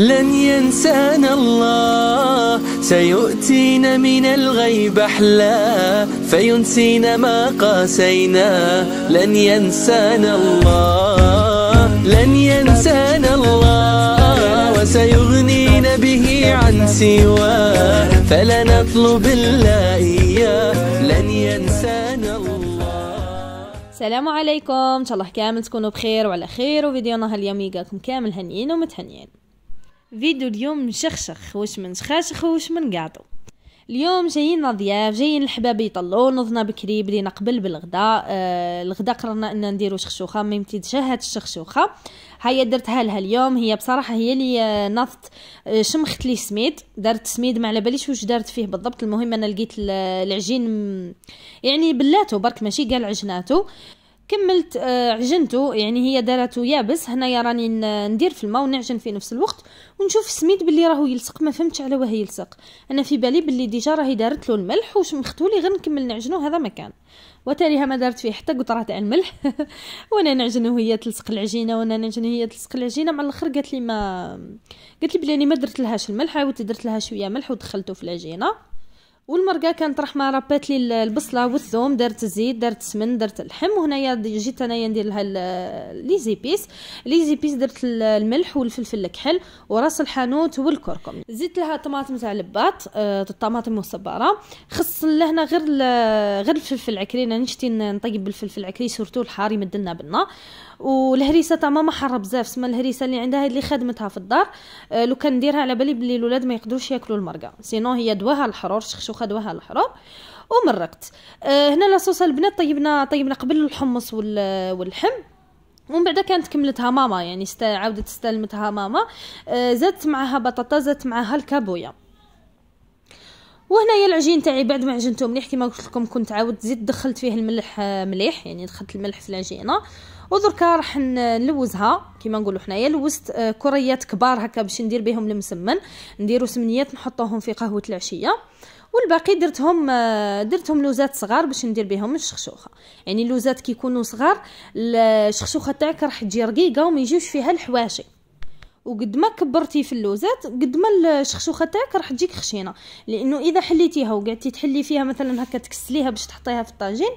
لن ينسانا الله سيؤتينا من الغيب أحلى فينسينا ما قاسينا لن ينسانا الله لن ينسانا الله وسيغنينا به عن سواه فلا نطلب إلا إياه لن ينسانا الله السلام عليكم ان شاء الله كامل تكونوا بخير وعلى خير وفيديونا هاليوم يلقاكم كامل هنيين ومتهنيين فيديو اليوم نشخشخ واش من شخاشخ واش من قاطو اليوم جايين ضياف جايين الحباب يطلو نضنا بكري بلي قبل بالغداء آه الغداء قررنا ان نديرو شخشوخه ما يمتدش هاد الشخشوخه هيا درتها لها اليوم هي بصراحه هي اللي آه، نضت آه، شمخت لي سميد درت سميد ما على باليش واش دارت فيه بالضبط المهم انا لقيت العجين يعني بلاتو برك ماشي قال عجناتو كملت آه، عجنته يعني هي دارته يابس هنايا راني ندير في الماء ونعجن في نفس الوقت ونشوف السميد باللي راهو يلصق ما فهمتش على واه يلصق انا في بالي باللي ديجا راهي دارت له الملح واش مختولي غير نكمل نعجنو هذا مكان وتاليها ما دارت فيه حتى قطره تاع الملح وانا نعجنو هي تلصق العجينه وانا نعجن هي تلصق العجينه مع الاخر قالت لي ما قالت لي بلي ما درت لهاش الملح عاودت درت لها شويه ملح ودخلته في العجينه والمرقه كانت رحمه ربات لي البصله والثوم درت الزيت درت السمن درت اللحم وهنايا جيت انايا ندير لها لي زيبيس لي زيبيس درت الملح والفلفل الكحل وراس الحانوت والكركم زدت لها طماطم تاع لباط آه الطماطم المصبره خص لهنا غير غير الفلفل العكري انا نشتي نطيب بالفلفل العكري سورتو الحار يمدلنا بالنا والهريسه تاع ماما حاره بزاف سما الهريسه اللي عندها اللي خدمتها في الدار آه، لو كان نديرها على بالي بلي الولاد ما يقدروش ياكلوا المرقه سينو هي دواها الحرور شخشوخه دواها الحرور ومرقت آه، هنا لاصوص البنات طيبنا طيبنا قبل الحمص واللحم ومن بعد كانت كملتها ماما يعني عاودت استلمتها ماما آه، زادت معها بطاطا زادت معها الكابويا وهنايا العجين تاعي بعد ما عجنته مليح كما قلت لكم كنت عاود زيد دخلت فيه الملح آه، مليح يعني دخلت الملح في العجينه ودركا راح نلوزها كيما نقولوا حنايا لوزت آه، كريات كبار هكا باش ندير بهم المسمن نديرو سمنيات نحطوهم في قهوه العشيه والباقي درتهم آه، درتهم لوزات صغار باش ندير بهم الشخشوخه يعني اللوزات كيكونوا صغار الشخشوخه تاعك راح تجي رقيقه وما يجيوش فيها الحواشي وقد ما كبرتي في اللوزات قد ما الشخشوخه تاعك راح تجيك خشينه لانه اذا حليتيها وقعدتي تحلي فيها مثلا هكا تكسليها باش تحطيها في الطاجين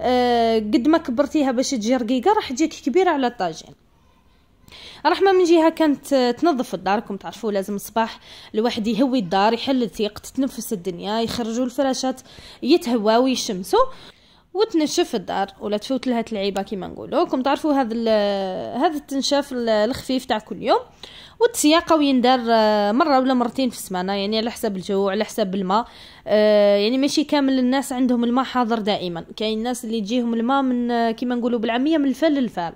آه قد ما كبرتيها باش تجي رقيقه راح تجيك كبيره على الطاجين رحمه من جهه كانت تنظف الدار راكم تعرفوا لازم الصباح الواحد يهوي الدار يحل الثيق تتنفس الدنيا يخرجوا الفراشات يتهواو ويشمسوا وتنشف الدار ولا تفوت لها تلعيبه كيما نقولوا راكم تعرفوا هذا هذا التنشاف الخفيف تاع كل يوم والتسياقه ويندار آه، مره ولا مرتين في السمانه يعني على حسب الجو على حسب الماء آه، يعني ماشي كامل الناس عندهم الماء حاضر دائما كاين الناس اللي تجيهم الماء من آه، كيما نقولوا بالعاميه من الفال للفال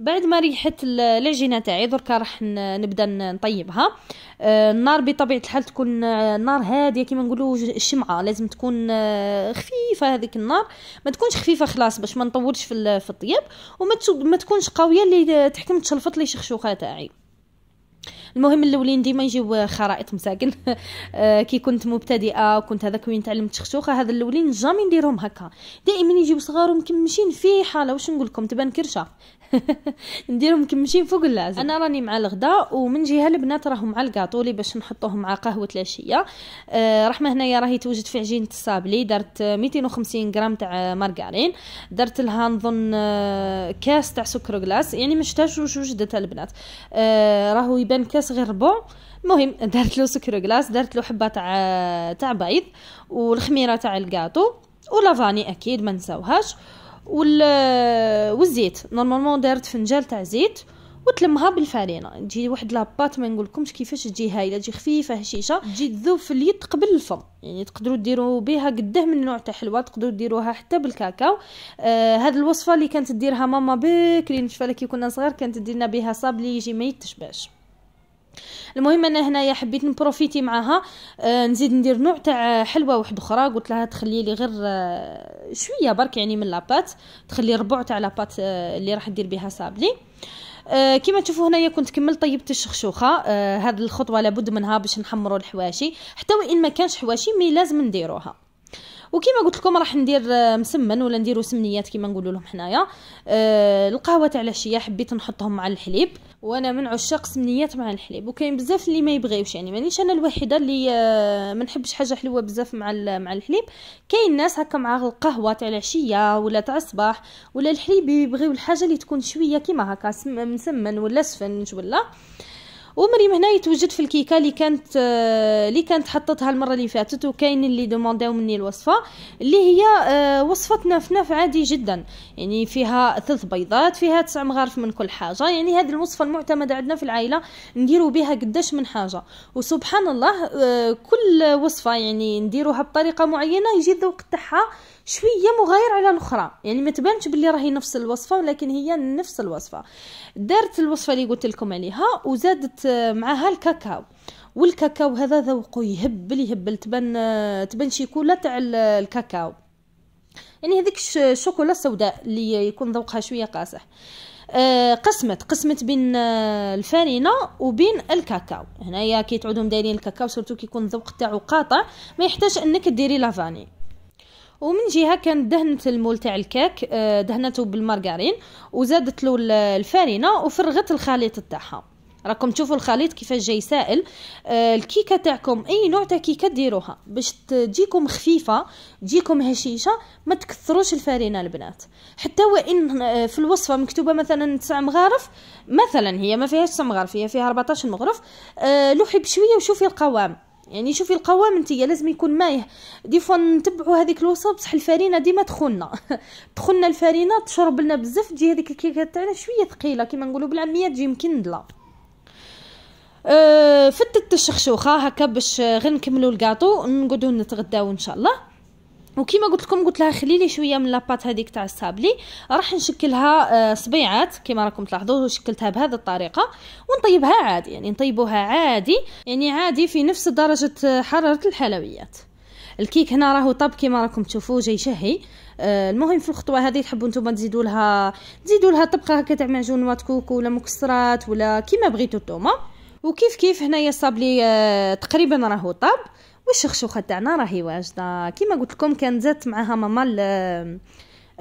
بعد ما ريحت العجينه تاعي دركا راح نبدا نطيبها آه، النار بطبيعه الحال تكون آه، نار هاديه كيما نقولوا الشمعه لازم تكون آه، خفيفه هذيك النار ما تكونش خفيفه خلاص باش ما نطولش في الطياب وما تكونش قويه اللي تحكم تشلفط لي شخشوخه تاعي المهم الاولين ديما يجيو خرائط مساكن آه، كي كنت مبتدئه وكنت هذاك وين تعلمت شخشوخه هذا الاولين جامي نديرهم هكا دائما يجيو صغار ومكمشين في حاله واش نقول لكم تبان كرشه نديرهم مكمشين فوق اللازم انا راني مع الغداء ومن جهه البنات راهم مع الكاطو باش نحطوهم مع قهوه العشيه آه، رحمه هنايا راهي توجد في عجينه الصابلي درت 250 غرام تاع مارغرين درت لها نظن آه، كاس تاع سكر غلاس يعني ما وش واش البنات راهو يبان كاس كاس غير ربع المهم درت له سكر كلاص درت له حبه تاع تاع بيض والخميره تاع الكاطو ولافاني اكيد ما نساوهاش وال والزيت نورمالمون دارت فنجان تاع زيت وتلمها بالفرينه تجي واحد لاباط ما نقولكمش كيفاش تجي هايله تجي خفيفه هشيشه تجي تذوب في اليد قبل الفم يعني تقدروا ديروا بها قده من نوع تاع حلوه تقدروا ديروها حتى بالكاكاو آه هاد الوصفه اللي كانت ديرها ماما بكري نشفالها كي كنا صغار كانت ديرنا بها صابلي يجي ما يتشبعش المهم انا هنايا حبيت نبروفيتي معاها آه، نزيد ندير نوع تاع حلوه واحد اخرى قلت لها تخلي لي غير آه، شويه برك يعني من لاباط تخلي ربع تاع لاباط آه، اللي راح دير بها صابلي كما تشوفوا هنايا كنت كملت طيبت الشخشوخه هذه الخطوه لابد منها باش نحمروا الحواشي حتى وان ما كانش حواشي مي لازم نديروها وكما قلت لكم راح ندير مسمن ولا نديرو سمنيات كما نقولوا لهم حنايا القهوه تاع العشيه حبيت نحطهم مع الحليب آه وانا من عشاق سمنيات مع الحليب وكاين بزاف اللي ما يبغيوش يعني مانيش انا الوحيده اللي آه، ما نحبش حاجه حلوه بزاف مع مع الحليب كاين ناس هكا مع القهوه تاع العشيه ولا تاع الصباح ولا الحليب يبغيو الحاجه اللي تكون شويه كيما هكا مسمن ولا سفنج ولا آه ومريم هنا يتوجد في الكيكه اللي كانت آه، اللي كانت حطتها المره اللي فاتت وكاين اللي دومونداو مني الوصفه اللي هي آه، وصفه ناف ناف عادي جدا يعني فيها ثلث بيضات فيها تسع مغارف من كل حاجه يعني هذه الوصفه المعتمده عندنا في العائله نديروا بها قداش من حاجه وسبحان الله آه، كل وصفه يعني نديروها بطريقه معينه يجي الذوق تاعها شويه مغاير على الاخرى يعني ما تبانش باللي راهي نفس الوصفه ولكن هي نفس الوصفه دارت الوصفه اللي قلت لكم عليها وزادت آه، معها الكاكاو والكاكاو هذا ذوقه يهبل يهبل تبان آه، تبان شيكولا تاع الكاكاو يعني هذيك الشوكولا السوداء اللي يكون ذوقها شويه قاصح آه، قسمت قسمت بين الفارينة وبين الكاكاو هنايا كي تعودوا دايرين الكاكاو سورتو كي يكون الذوق تاعو قاطع ما يحتاج انك ديري لافاني ومن جهه كانت دهنت المول تاع الكاك دهنته بالمارغرين وزادت له الفارينة وفرغت الخليط تاعها راكم تشوفوا الخليط كيفاش جاي سائل آه، الكيكه تاعكم اي نوع تاع كيكه ديروها باش تجيكم خفيفه تجيكم هشيشه ما تكثروش الفارينه البنات حتى وان آه، في الوصفه مكتوبه مثلا 9 مغارف مثلا هي ما فيهاش 9 مغارف هي فيها 14 مغرف آه، لوحي بشويه وشوفي القوام يعني شوفي القوام نتيا لازم يكون مايه دي فوا نتبعوا هذيك الوصفه بصح الفرينه ديما تخننا تخننا الفرينه تشرب لنا بزاف تجي هذيك الكيكه تاعنا شويه ثقيله كيما نقولوا بالعاميه تجي مكندله أه، فتت الشخشوخه هكا باش غير نكملوا الكاطو نقعدوا نتغداو ان شاء الله وكيما قلت لكم قلت لها خلي لي شويه من لاباط هذيك تاع السابلي راح نشكلها أه، صبيعات كيما راكم تلاحظوا شكلتها بهذه الطريقه ونطيبها عادي يعني نطيبوها عادي يعني عادي في نفس درجه حراره الحلويات الكيك هنا راهو طاب كيما راكم تشوفوا جاي شهي أه، المهم في الخطوه هذه تحبوا نتوما تزيدوا لها تزيدوا لها طبقه هكا تاع معجون وات كوكو ولا مكسرات ولا كيما بغيتو نتوما وكيف كيف هنايا الصابلي آه تقريبا راهو طاب والشخشوخه تاعنا راهي واجده كيما قلت لكم كانت زادت معاها ماما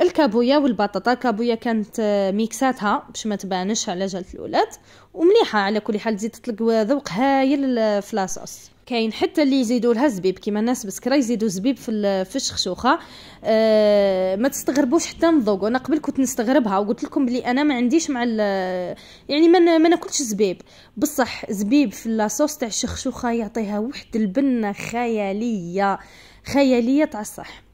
الكابويا والبطاطا الكابويا كانت آه، ميكساتها باش ما تبانش على جالة الولاد ومليحه على كل حال تزيد تطلق ذوق هايل آه، في لاصوص كاين حتى اللي يزيدوا لها زبيب كيما الناس بسكره يزيدوا زبيب في آه، الشخشوخه أه ما تستغربوش حتى نذوقوا انا قبل كنت نستغربها وقلت لكم بلي انا ما عنديش مع يعني ما ما ناكلش زبيب بصح زبيب في لاصوص تاع الشخشوخه يعطيها واحد البنه خياليه خياليه تاع الصح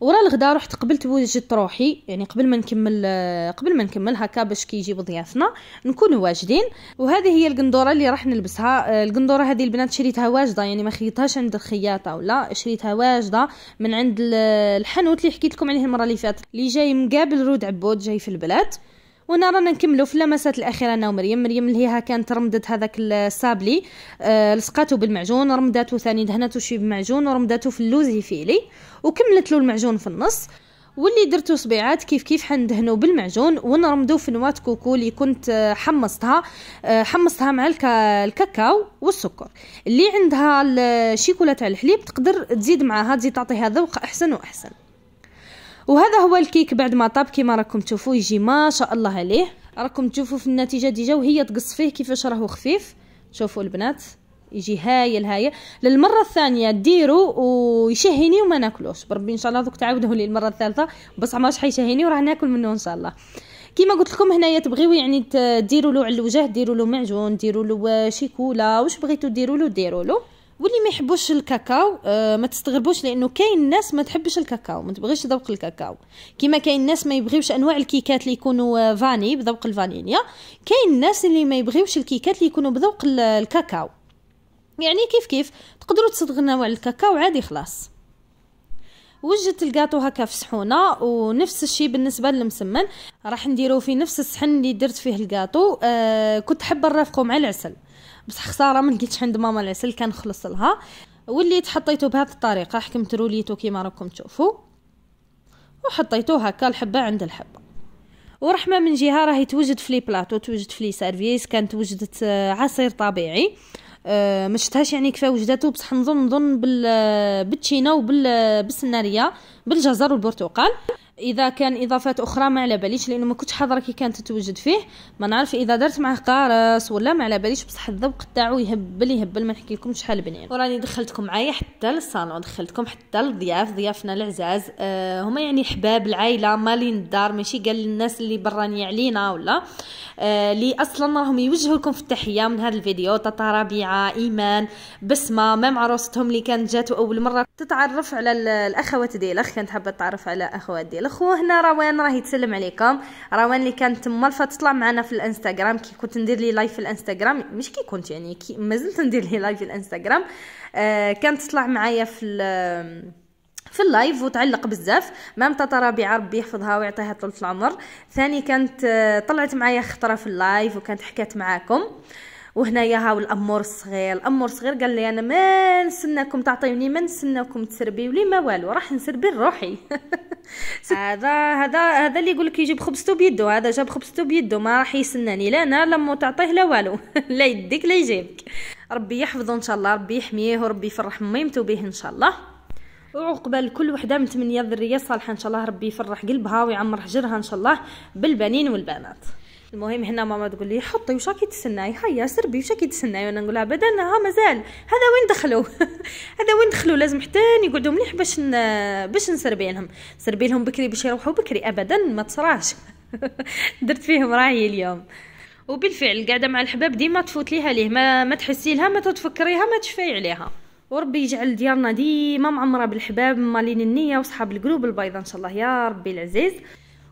ورا الغدا رحت قبلت وجدت روحي يعني قبل ما نكمل قبل ما نكمل هكا باش كي يجيبوا ضيافنا نكونوا واجدين وهذه هي القندوره اللي راح نلبسها القندوره هذه البنات شريتها واجده يعني ما خيطهاش عند الخياطه ولا شريتها واجده من عند الحانوت اللي حكيت لكم عليه المره اللي فاتت اللي جاي مقابل رود عبود جاي في البلاد وانا رانا نكملوا في اللمسات الأخيرة أنا ومريم مريم اللي هيها كانت رمدت هذاك السابلي آه لصقاتو بالمعجون رمداتو ثاني دهناتو شي بمعجون ورمداتو في اللوزي فيلي وكملت له المعجون في النص واللي درتو صبيعات كيف كيف حندهنو بالمعجون ونرمدو في نواة كوكو اللي كنت آه، حمصتها آه، حمصتها مع الكاكاو والسكر اللي عندها الشيكولا تاع الحليب تقدر تزيد معاها تزيد تعطيها ذوق احسن واحسن وهذا هو الكيك بعد ما طاب كيما راكم تشوفوا يجي ما شاء الله عليه راكم تشوفوا في النتيجه ديجا وهي تقص فيه كيفاش راهو خفيف شوفوا البنات يجي هايل هايل للمره الثانيه ديروا ويشهيني وما ناكلوش بربي ان شاء الله دوك تعاودوه لي المره الثالثه بصح ما حيشهيني وراح ناكل منه ان شاء الله كيما قلت لكم هنايا تبغيو يعني ديروا له على الوجه ديروا له معجون ديروا له شيكولا واش بغيتو ديروا له ديروا له واللي ما يحبوش الكاكاو آه، ما تستغربوش لانه كاين ناس ما تحبش الكاكاو ما تبغيش ذوق الكاكاو كما كاين ناس ما يبغيوش انواع الكيكات اللي يكونوا آه، فاني بذوق الفانيليا كاين ناس اللي ما يبغيوش الكيكات اللي يكونوا بذوق الكاكاو يعني كيف كيف تقدروا تصدغوا نوع الكاكاو عادي خلاص وجدت الكاطو هكا في صحونه ونفس الشيء بالنسبه للمسمن راح نديرو في نفس الصحن اللي درت فيه الكاطو آه كنت حابه نرافقه مع العسل بصح خساره ما لقيتش عند ماما العسل كنخلص لها وليت حطيته بهذه الطريقه حكمت روليتو كيما راكم تشوفوا وحطيته هكا الحبه عند الحبه ورحمه من جهه راهي توجد في لي بلاطو توجد في لي سيرفيس كانت وجدت آه، عصير طبيعي أه ما شفتهاش يعني كيف وجدته بصح نظن نظن آه، بالتشينا وبالسناريه آه، بالجزر والبرتقال اذا كان اضافات اخرى ما على باليش لانه ما كنتش حاضره كي كانت تتوجد فيه ما نعرف اذا درت معاه قارص ولا ما على باليش بصح الذوق تاعو يهبل يهبل ما نحكي لكم شحال بنين وراني دخلتكم معايا حتى للصالون دخلتكم حتى للضياف ضيافنا العزاز أه هما يعني حباب العائله مالين الدار ماشي قال للناس اللي براني علينا ولا اللي أه اصلا راهم يوجهوا لكم في التحيه من هذا الفيديو طاطا ربيعه ايمان بسمه مام عروستهم اللي كانت جات اول مره تتعرف على الاخوات ديالها كانت حابه تتعرف على اخوات ديالها الخو هنا روان راه يتسلم عليكم روان اللي كانت تما تطلع معنا في الانستغرام كي كنت ندير لي لايف في الانستغرام مش كي كنت يعني كي مازلت ندير لي لايف في الانستغرام آه كانت تطلع معايا في في اللايف وتعلق بزاف مام تاتا ربيعه ربي يحفظها ويعطيها طول العمر ثاني كانت آه، طلعت معايا خطره في اللايف وكانت حكات معاكم آه وهنايا هاو الامور الصغير الامور الصغير قال لي انا ما نستناكم تعطيوني ما نستناكم تسربيو لي ما والو راح نسربي لروحي هذا هذا هذا اللي يقول لك يجيب خبزته بيدو هذا جاب خبزته بيدو ما راح يسناني لا انا مو تعطيه لا والو لا يديك لا يجيبك ربي يحفظه ان شاء الله ربي يحميه وربي يفرح ميمته به ان شاء الله وعقبال كل وحده من 8 ذريه صالحه ان شاء الله ربي يفرح قلبها ويعمر حجرها ان شاء الله بالبنين والبنات المهم هنا ماما تقول لي حطي وش راكي تسناي هيا سربي وش راكي تسناي وانا نقولها ابدا ها مازال هذا وين دخلوا هذا وين دخلوا لازم حتى يقعدوا مليح باش ن... باش نسربي لهم سربي لهم بكري باش يروحوا بكري ابدا ما تصراش درت فيهم راعي اليوم وبالفعل قاعده مع الحباب ديما تفوت ليها ليه ما, ما تحسي لها ما تتفكريها ما تشفي عليها وربي يجعل ديارنا ديما معمره بالحباب مالين النيه وصحاب القلوب البيضاء ان شاء الله يا ربي العزيز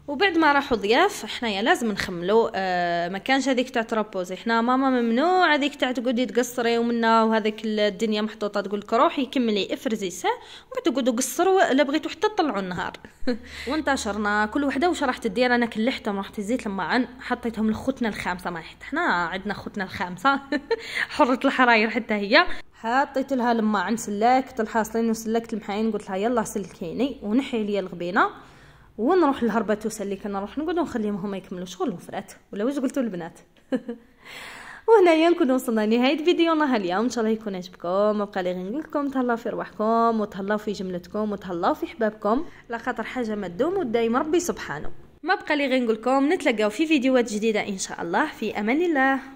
وبعد ما راحوا ضياف حنايا لازم نخملو آه ما كانش هذيك تاع ترابوزي حنا ماما ممنوع هذيك تاع تقعدي تقصري ومنا وهذيك الدنيا محطوطه تقول لك روحي كملي افرزي سا وبعد تقعدوا قصروا لا بغيتو حتى تطلعوا النهار وانتشرنا كل وحده واش راح تدير انا كلحتهم رحت زيت لما عن حطيتهم لخوتنا الخامسه ما حتى حنا عندنا خوتنا الخامسه حره الحراير حتى هي حطيت لها لما عن سلاكت الحاصلين وسلكت المحاين قلت لها يلا سلكيني ونحي لي الغبينه ونروح للهرباتوس اللي كنا نروح نقعد ونخليهم هما يكملوا شغلهم فرات ولا واش قلتوا البنات وهنايا نكون وصلنا لنهايه فيديونا اليوم ان شاء الله يكون عجبكم وبقى لي غير لكم تهلاو في رواحكم وتهلاو في جملتكم وتهلاو في حبابكم لا خاطر حاجه ما تدوم ودايم ربي سبحانه ما بقى لي غير نقولكم نتلاقاو في فيديوهات جديده ان شاء الله في امان الله